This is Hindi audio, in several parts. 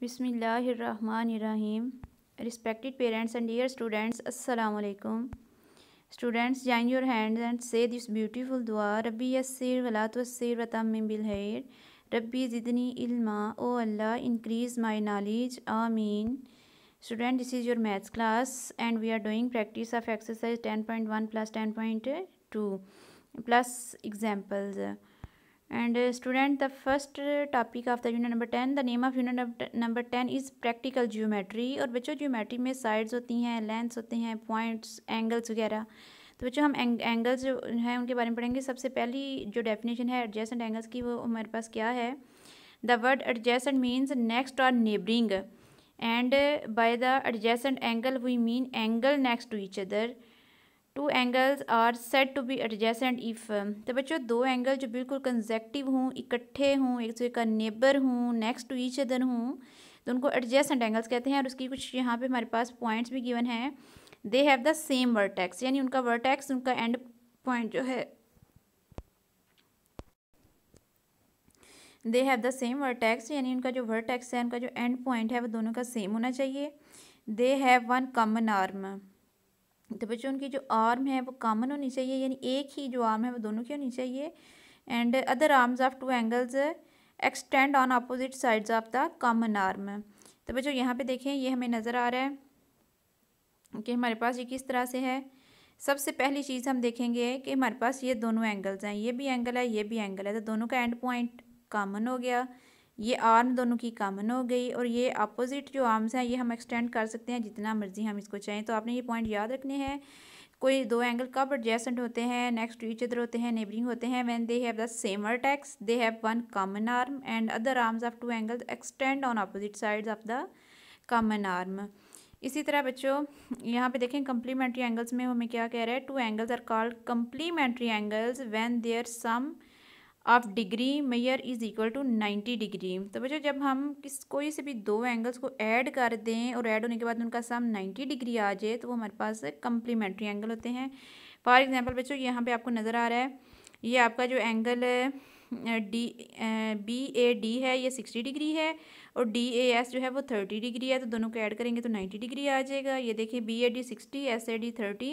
बिसमीम respected parents and dear students अस्सलाम students join your hands and say this beautiful दुआ रबी यस्सिर वला तुस्सिर वतम बिलहैर रबी ज़िदनी इल्मा O Allah increase my knowledge आमीन student this is your maths class and we are doing practice of exercise ten point one plus ten point two plus examples and student the first topic of the unit number ten the name of unit number ten is practical geometry और बच्चों जियोमेट्री में साइड्स होती हैं लेंथ्स होते हैं पॉइंट्स एंगल्स वगैरह तो बच्चों हम एंगल्स जो हैं उनके बारे में पढ़ेंगे सबसे पहली जो डेफिनेशन है एडजेसेंट एंगल्स की वो हमारे पास क्या है the word adjacent means next और neighbouring and by the adjacent angle we mean angle next to each other two angles are said to be adjacent if तो बच्चों दो एंगल जो बिल्कुल कंजेक्टिव हों इकट्ठे हों एक दूसरे का नेबर हों नेक्स्ट टू ईच अदर हों तो उनको एडजेसेंट एंगल्स कहते हैं और उसकी कुछ यहाँ पे हमारे पास पॉइंट्स भी गिवन हैं they have the same vertex यानी उनका वर्टेक्स उनका एंड पॉइंट जो है they have the same vertex यानी उनका जो वर्टेक्स है उनका जो एंड पॉइंट है वो दोनों का सेम होना चाहिए they have one common arm तो बच्चों उनकी जो आर्म है वो कामन होनी चाहिए यानी एक ही जो आर्म है वो दोनों की होनी चाहिए and other arms of two angles extend on opposite sides of the common arm तो बच्चों यहाँ पे देखें ये हमें नज़र आ रहा है कि हमारे पास ये किस तरह से है सबसे पहली चीज़ हम देखेंगे कि हमारे पास ये दोनों एंगल्स हैं ये भी एंगल है ये भी एंगल है तो दोनों का एंड पॉइंट कामन हो गया ये आर्म दोनों की कामन हो गई और ये अपोजिट जो आर्म्स हैं ये हम एक्सटेंड कर सकते हैं जितना मर्जी हम इसको चाहें तो आपने ये पॉइंट याद रखने हैं कोई दो एंगल कब एडजेसेंट होते हैं नेक्स्ट टू इचर होते हैं नेबरिंग होते हैं when they have the same vertex they have one common arm and other arms of two angles extend on opposite sides of the common arm इसी तरह बच्चों यहाँ पे देखें कम्प्लीमेंट्री एंगल्स में हमें क्या कह रहा है two angles are called complementary angles when their sum of degree measure is equal to ninety degree तो बच्चों जब हम किस कोई से भी दो एंगल्स को ऐड कर दें और ऐड होने के बाद उनका सम नाइन्टी डिग्री आ जाए तो वो हमारे पास कम्प्लीमेंट्री एंगल होते हैं फॉर एग्ज़ाम्पल बच्चों यहाँ पर आपको नज़र आ रहा है ये आपका जो angle D B A D है ये सिक्सटी डिग्री है और डी ए एस जो है वो थर्टी डिग्री है तो दोनों को ऐड करेंगे तो नाइन्टी डिग्री आ जाएगा ये देखिए B A D sixty S A D thirty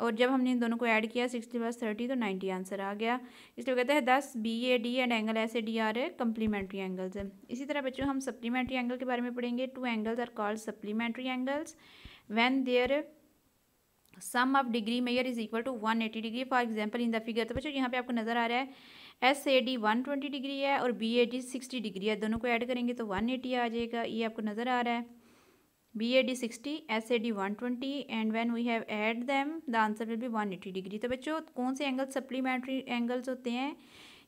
और जब हमने दोनों को ऐड किया सिक्सटी प्लस थर्टी तो नाइन्टी आंसर आ गया इसलिए कहते हैं thus B A D and angle S D are a complementary angles हैं इसी तरह बच्चों हम सप्लीमेंट्री एंगल के बारे में पढ़ेंगे two angles are called supplementary angles when their sum of degree measure is equal to one eighty degree for example in the figure तो बच्चों यहाँ पे आपको नजर आ रहा है S A D one twenty degree है और B A D sixty degree है दोनों को ऐड करेंगे तो वन एटी आ जाएगा ये आपको नज़र आ रहा है B A A D D sixty S one twenty and and we have add them the answer will will one eighty degree तो बच्चों कौन से एंगल सप्लीमेंट्री एंगल्स होते हैं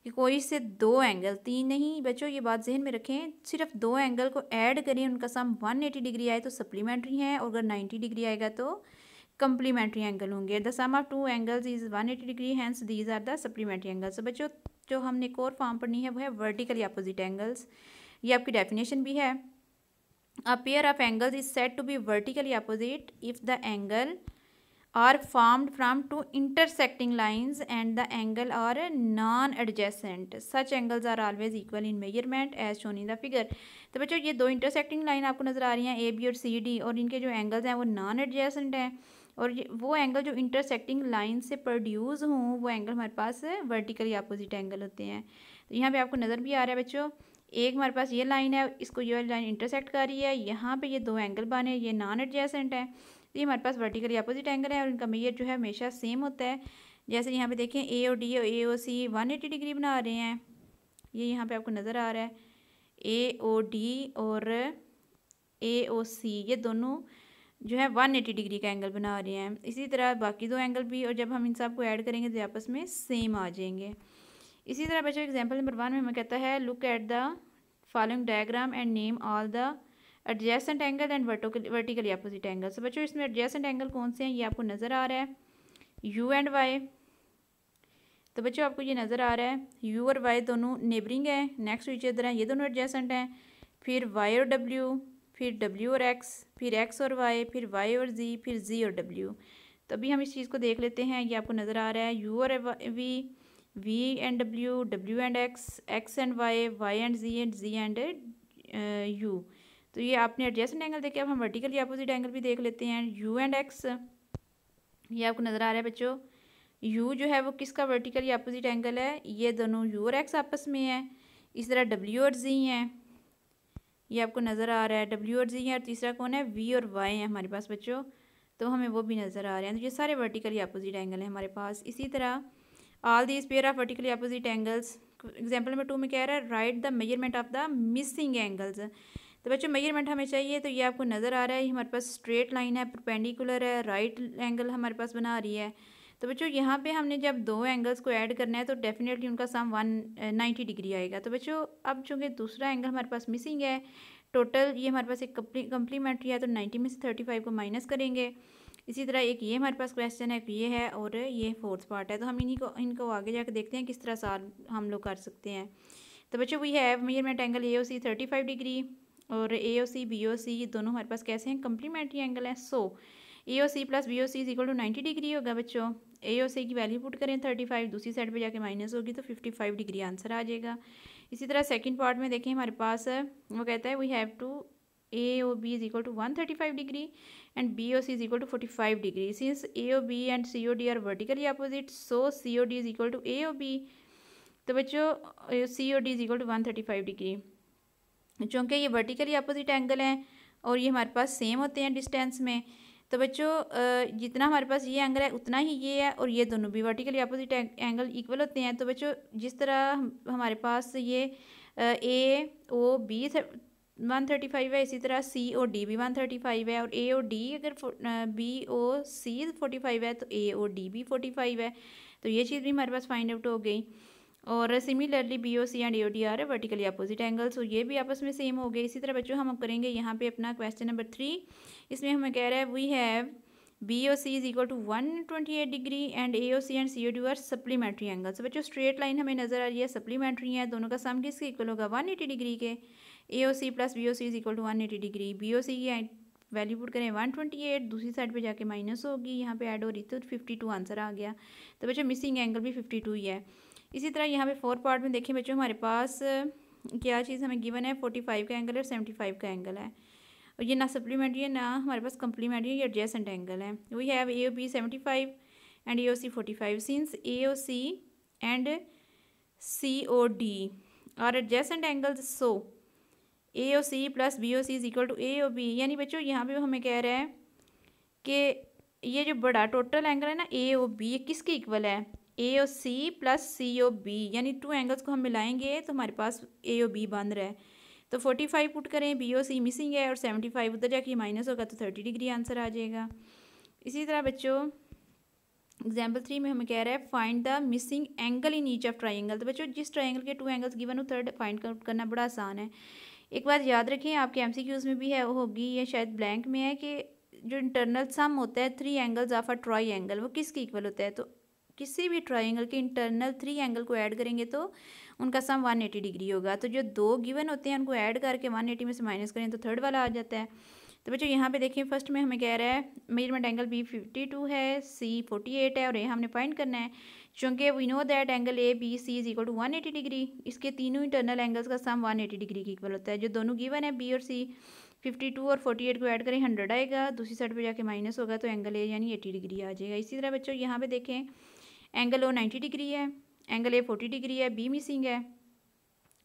कि कोई से दो एंगल तीन नहीं बच्चों ये बात जहन में रखें सिर्फ दो एंगल को ऐड करें उनका सम वन एटी डिग्री आए तो सप्लीमेंट्री है और अगर नाइन्टी डिग्री आएगा तो कम्प्लीमेंट्री एंगल होंगे the sum of two angles is one eighty degree hence these are the supplementary angles बच्चों जो हमने एक और फॉर्म पढ़नी है वो है वर्टिकली अपोजिट एंगल्स ये आपकी डेफिनेशन भी है a pair of angles is said to be vertically opposite if the angle are formed from two intersecting lines and the angle are non-adjacent. Such angles are always equal in measurement as shown in the figure. तो बच्चों ये दो intersecting line आपको नज़र आ रही हैं ए बी और सी डी और इनके जो angles हैं वो non-adjacent हैं और ये वो एंगल जो इंटरसेक्टिंग लाइन से प्रोड्यूस हों वो एंगल हमारे पास वर्टिकली अपोजिट एंगल होते हैं तो यहाँ पे आपको नज़र भी आ रहा है बच्चों एक हमारे पास ये लाइन है इसको ये लाइन इंटरसेक्ट कर रही है यहाँ पे ये दो एंगल बने ये नॉन एडजेसेंट है ये हमारे पास वर्टिकली अपोजिट एंगल है और इनका मेयर जो है हमेशा सेम होता है जैसे यहाँ पे देखें ए और डी और A O C one eighty degree बना रहे हैं ये यहाँ पे आपको नज़र आ रहा है ए ओ डी और ए ओ सी ये दोनों जो है वन एटी डिग्री का एंगल बना रहे हैं इसी तरह बाकी दो एंगल भी और जब हम इन सब को ऐड करेंगे तो आपस में सेम आ जाएंगे इसी तरह बच्चों एग्जाम्पल नंबर वन में हमें कहता है look at the following diagram and name all the adjacent angle and vertically opposite angle so बच्चों इसमें एडजेसेंट एंगल कौन से हैं ये आपको नज़र आ रहा है यू एंड वाई तो बच्चों आपको ये नज़र आ रहा है यू और वाई दोनों नेबरिंग हैं नेक्स्ट इच इधर हैं ये दोनों एडजेसेंट हैं फिर वाई और डब्ल्यू फिर डब्ल्यू और एक्स फिर एक्स और वाई फिर वाई और जी फिर जी और डब्ल्यू तो अभी हम इस चीज़ को देख लेते हैं ये आपको नज़र आ रहा है यू और V v and w w and x x and y y and z and z and uh, u तो ये आपने एडजस्ट एंगल देखे अब हम वर्टिकली अपोजिट एंगल भी देख लेते हैं u एंड x ये आपको नज़र आ रहा है बच्चों u जो है वो किसका वर्टिकली अपोजिट एंगल है ये दोनों u और x आपस में है इस तरह w और z हैं ये आपको नज़र आ रहा है w और z हैं और तीसरा कौन है v और y हैं हमारे पास बच्चों तो हमें वो भी नज़र आ रहे हैं तो ये सारे वर्टिकली अपोजिट एंगल हैं हमारे पास इसी तरह all these pair of vertically opposite angles example number two में कह रहा है write the measurement of the missing angles तो बच्चों मेजरमेंट हमें चाहिए तो ये आपको नज़र आ रहा है हमारे पास स्ट्रेट लाइन है परपेंडिकुलर है राइट एंगल हमारे पास बना रही है तो बच्चों यहाँ पे हमने जब दो एंगल्स को ऐड करना है तो डेफिनेटली उनका सम वन नाइन्टी डिग्री आएगा तो बच्चों अब चूँकि दूसरा एंगल हमारे पास मिसिंग है टोटल ये हमारे पास एक कम्प्लीमेंट्री है तो नाइन्टी में से थर्टी फाइव को माइनस करेंगे इसी तरह एक ये हमारे पास क्वेश्चन है ये है और ये फोर्थ पार्ट है तो हम इन्हीं को इनको आगे जाकर देखते हैं किस तरह साल हम लोग कर सकते हैं तो बच्चों we have measurement angle A O C thirty five degree और A O C B O सी ये दोनों हमारे पास कैसे हैं कम्प्लीमेंट्री एंगल हैं so A O C plus B O C is equal to ninety degree होगा बच्चों ए ओ सी की वैल्यू पुट करें थर्टी फाइव दूसरी साइड पर जाके माइनस होगी तो फिफ्टी फाइव डिग्री आंसर आ जाएगा इसी तरह सेकेंड पार्ट में देखें हमारे पास वो कहता है we have two is equal to one thirty five degree and B O C is equal to forty five degree since A O B and C O D are vertically opposite so C O D is equal to A O B तो बच्चों C O D is equal to one thirty five degree चूँकि ये वर्टिकली अपोजिट एंगल हैं और ये हमारे पास सेम होते हैं डिस्टेंस में तो बच्चों जितना हमारे पास ये एंगल है उतना ही ये है और ये दोनों भी वर्टिकली अपोजिट एंगल इक्वल होते हैं तो बच्चों जिस तरह हमारे पास ये A O B one thirty five है इसी तरह सी और डी भी वन थर्टी फाइव है और ए और डी अगर B O C forty five है तो ए और डी भी फोर्टी फाइव है तो ये चीज़ भी हमारे पास फाइंड आउट हो गई और similarly B O C and A O D are vertically opposite angles और तो ये भी आपस में सेम हो गए इसी तरह बच्चों हम करेंगे यहाँ पे अपना क्वेश्चन नंबर थ्री इसमें हमें कह रहा है we have B O C is equal to one twenty eight degree and A O C and C O D are supplementary angles बच्चों स्ट्रेट लाइन हमें नजर आ रही है सप्लीमेंट्री है दोनों का सम किसके इक्वल होगा वन एटी डिग्री के A O C plus B O C is equal to one eighty degree B O C की वैल्यू पुट करें वन ट्वेंटी एट दूसरी साइड पे जाके माइनस होगी यहाँ पे ऐड हो रही तो फिफ्टी टू आंसर आ गया तो बच्चों मिसिंग एंगल भी फिफ्टी टू ही है इसी तरह यहाँ पे फोर पार्ट में देखें बच्चों हमारे पास क्या चीज़ हमें गिवन है फोर्टी फाइव का एंगल है और सेवेंटी फाइव का एंगल है और ये ना सप्लीमेंट्री है ना हमारे पास कम्प्लीमेंट्री है एडजेसेंट एंगल है we have A O B seventy five and A O C forty five since A O C and C O D और adjacent angles so A O C plus B O C is equal to A O B यानी बच्चों यहाँ पे हमें कह रहे हैं कि ये जो बड़ा टोटल एंगल है ना ए ओ बी ये किसके इक्वल है A O C plus C O B यानी टू एंगल्स को हम मिलाएंगे तो हमारे पास ए ओ बी बन रहा है तो फोर्टी फाइव पुट करें बी ओ सी मिसिंग है और सेवेंटी फाइव उधर जाके माइनस होगा तो थर्टी डिग्री आंसर आ जाएगा इसी तरह बच्चों एग्जाम्पल थ्री में हमें कह रहा है find the missing angle in each of triangle तो बच्चों जिस ट्राइंगल के टू एंगल्स गिवन हो थर्ड फाइंड आउट करना बड़ा आसान है एक बात याद रखें आपके एम में भी है होगी या शायद ब्लैंक में है कि जो इंटरनल सम होता है three angles of a triangle वो किसके इक्वल होता है तो किसी भी ट्राई एंगल के इंटरनल थ्री एंगल को ऐड करेंगे तो उनका सम वन एटी डिग्री होगा तो जो दो गिवन होते हैं उनको ऐड करके वन एटी में से माइनस करें तो थर्ड वाला आ जाता है तो बच्चों यहाँ पे देखें फर्स्ट में हमें कह रहा है measurement angle B fifty two है सी फोर्टी एट है और ये हमने फाइंड करना है चूँकि we know that angle A B C is equal to one eighty degree इसके तीनों इंटरनल एंगल्स का सम वन एटी डिग्री के इक्वल होता है जो दोनों गिवन है बी और सी फिफ्टी टू और फोर्टी एट को ऐड करें हंड्रेड आएगा दूसरी साइड पे जाके माइनस होगा तो एंगल ए यानी एटी डिग्री आ जाएगा इसी तरह बच्चों यहाँ पे देखें एंगल ओ नाइन्टी डिग्री है एंगल ए फोर्टी डिग्री है बी मिसिंग है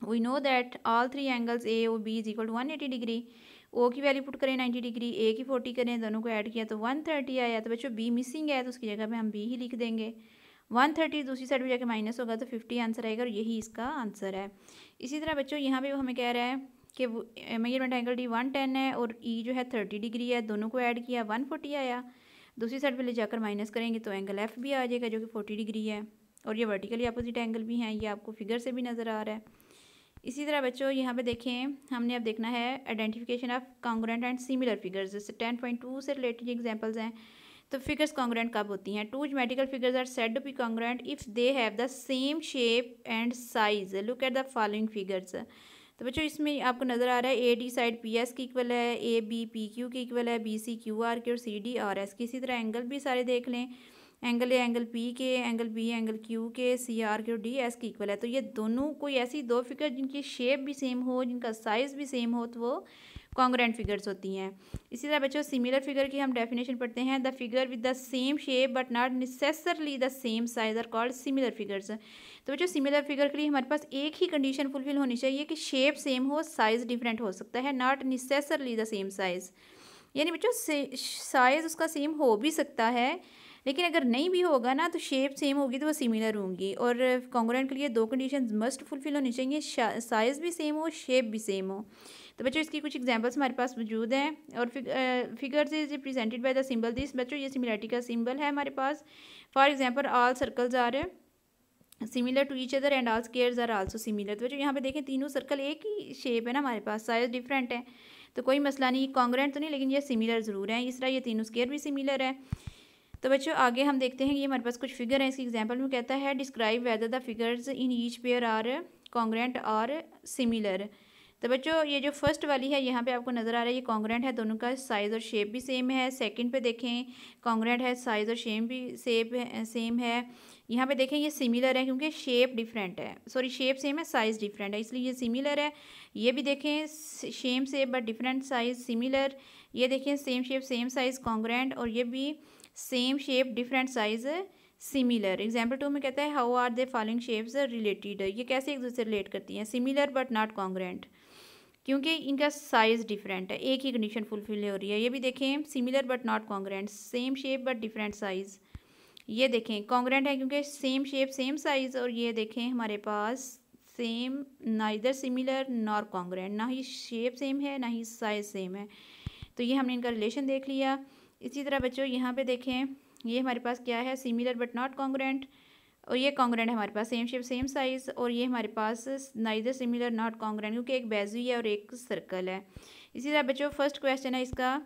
we know that all three angles A O B is equal to one eighty degree O की वैल्यू पुट करें नाइन्टी डिग्री ए की फोर्टी करें दोनों को ऐड किया तो वन थर्टी आया तो बच्चों बी मिसिंग है तो उसकी जगह पे हम बी ही लिख देंगे वन थर्टी दूसरी साइड पर जाकर माइनस होगा तो फिफ्टी आंसर आएगा और यही इसका आंसर है इसी तरह बच्चों यहाँ पर हमें कह रहा है कि measurement angle D one ten है और ई e जो है थर्टी डिग्री है दोनों को ऐड किया वन फोर्टी आया दूसरी साइड पे ले जाकर माइनस करेंगे तो एंगल एफ भी आ जाएगा जो कि फोर्टी डिग्री है और ये वर्टिकली अपोजिट एंगल भी हैं ये आपको फिगर से भी नज़र आ रहा है इसी तरह बच्चों यहाँ पे देखें हमने अब देखना है identification of congruent and similar figures जैसे टेन पॉइंट टू से रिलेटेड एग्जांपल्स हैं तो फिगर्स कॉन्ग्रेंट कब होती हैं two geometrical figures are said to be congruent if they have the same shape and size look at the following figures तो बच्चों इसमें आपको नज़र आ रहा है A D side P S की इक्वल है ए बी पी क्यू की इक्वल है बी सी क्यू आर की और सी डी आर एस की इसी तरह एंगल भी सारे देख लें एंगल ए एंगल पी के एंगल बी एंगल क्यू के सी आर के और डी एस की इक्वल है तो ये दोनों कोई ऐसी दो फिगर जिनकी शेप भी सेम हो जिनका साइज़ भी सेम हो तो वो कॉन्ग्रेंट फिगर्स होती हैं इसी तरह बच्चों सिमिलर फिगर की हम डेफिनेशन पढ़ते हैं the figure with the same shape but not necessarily the same size are called similar figures तो बच्चों सिमिलर फिगर के लिए हमारे पास एक ही कंडीशन फुलफिल होनी चाहिए कि शेप सेम हो साइज़ डिफरेंट हो सकता है not necessarily the same size यानी बच्चों साइज़ उसका सेम हो भी सकता है लेकिन अगर नहीं भी होगा ना तो शेप सेम होगी तो वो सिमिलर होंगी और कॉन्ग्रेंट के लिए दो कंडीशन मस्ट फुलफिल होनी चाहिए साइज़ भी सेम हो शेप भी सेम हो तो बच्चों इसकी कुछ एग्जांपल्स हमारे पास मौजूद हैं और figures is represented by the symbol this बच्चों ये सिमिलरिटी का सिंबल है हमारे पास for example all circles are similar to each other and all squares are also similar तो बच्चों यहाँ पे देखें तीनों सर्कल एक ही शेप है ना हमारे पास साइज डिफरेंट है तो कोई मसला नहीं कॉन्ग्रेंट तो नहीं लेकिन ये सिमिलर ज़रूर है इस तरह ये तीनों स्केयर भी सिमिलर है तो बच्चों आगे हम देखते हैं कि हमारे पास कुछ फिगर हैं इसकी एग्जाम्पल में कहता है describe whether the figures in each pair are congruent or similar तो बच्चों ये जो फर्स्ट वाली है यहाँ पे आपको नज़र आ रहा है ये कॉन्ग्रेंट है दोनों का साइज़ और शेप भी सेम है सेकंड पे देखें कॉन्ग्रेंट है साइज़ और शेप भी सेप सेम है यहाँ पे देखें ये सिमिलर है क्योंकि शेप डिफरेंट है सॉरी शेप सेम है साइज़ डिफरेंट है इसलिए ये सिमिलर है ये भी देखें सेम से बट डिफरेंट साइज़ सिमिलर ये देखें same shape same size congruent और ये भी same shape different size similar example two में कहता है how are the following shapes related ये कैसे एक दूसरे से रिलेट करती हैं सिमिलर बट नॉट कॉन्ग्रेंट क्योंकि इनका साइज़ डिफरेंट है एक ही कंडीशन फुलफिल हो रही है ये भी देखें similar but not congruent same shape but different size ये देखें कॉन्ग्रेंट है क्योंकि सेम शेप सेम साइज़ और ये देखें हमारे पास सेम ना इधर सिमिलर नॉर कॉन्ग्रेंट ना ही शेप सेम है ना ही साइज़ सेम है तो ये हमने इनका रिलेशन देख लिया इसी तरह बच्चों यहाँ पे देखें ये हमारे पास क्या है सिमिलर बट नॉट कॉन्ग्रेंट और ये कॉन्ग्रेंट हमारे पास सेम शेप सेम साइज़ और ये हमारे पास नाइजर सिमिलर नॉट कॉन्ग्रेंट क्योंकि एक बेजू है और एक सर्कल है इसी तरह बच्चों फर्स्ट क्वेश्चन है इसका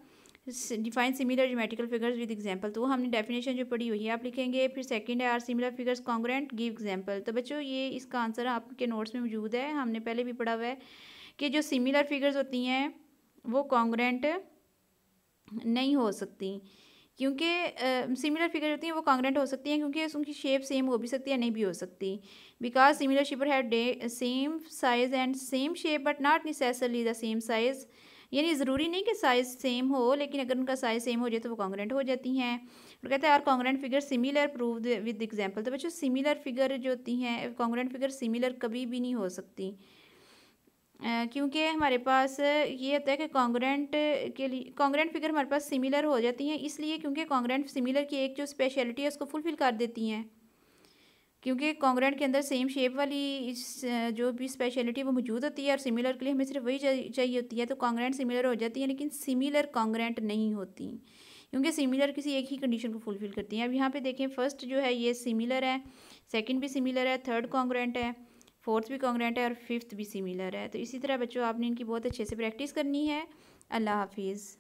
define similar geometrical figures with example तो हमने डेफिनेशन जो पढ़ी हुई है आप लिखेंगे फिर सेकंड है are similar figures congruent give example तो बच्चों ये इसका आंसर आपके नोट्स में मौजूद है हमने पहले भी पढ़ा हुआ है कि जो सिमिलर फिगर्स होती हैं वो कॉन्ग्रेंट नहीं हो सकती क्योंकि सिमिलर फिगर होती हैं वो कॉन्ग्रेंट हो सकती हैं क्योंकि उनकी शेप सेम हो भी सकती है नहीं भी हो सकती बिकॉज सिमिलर शिपर है same size and same shape but not necessarily the same size यानी ज़रूरी नहीं कि साइज़ सेम हो लेकिन अगर उनका साइज़ सेम हो जाए तो वो कॉन्ग्रेंट हो जाती हैं और कहते हैं are congruent figure similar prove with example तो बच्चों सिमिलर फिगर जो होती हैं कॉन्ग्रेंट फिगर सिमिलर कभी भी नहीं हो सकती क्योंकि हमारे पास ये होता है कि कॉन्ग्रेंट के लिए कॉन्ग्रेंट फिगर हमारे पास सिमिलर हो जाती हैं इसलिए क्योंकि कॉन्ग्रेंट सिमिलर की एक जो स्पेशलिटी है उसको फुलफिल कर देती हैं क्योंकि कॉन्ग्रेंट के अंदर सेम शेप वाली इस जो भी स्पेशलिटी वो मौजूद होती है और सिमिलर के लिए हमें सिर्फ वही चाहिए होती है तो कॉन्ग्रेंट सिमिलर हो जाती है लेकिन सिमिलर कॉन्ग्रेंट नहीं होती क्योंकि सिमिलर किसी एक ही कंडीशन को फुलफिल करती हैं अब यहाँ पे देखें फर्स्ट जो है ये सिमिलर है सेकंड भी सिमिलर है थर्ड कॉन्ग्रेंट है फोर्थ भी कॉन्ग्रेंट है और फिफ्थ भी सिमिलर है तो इसी तरह बच्चों आपने इनकी बहुत अच्छे से प्रैक्टिस करनी है अल्लाह हाफिज़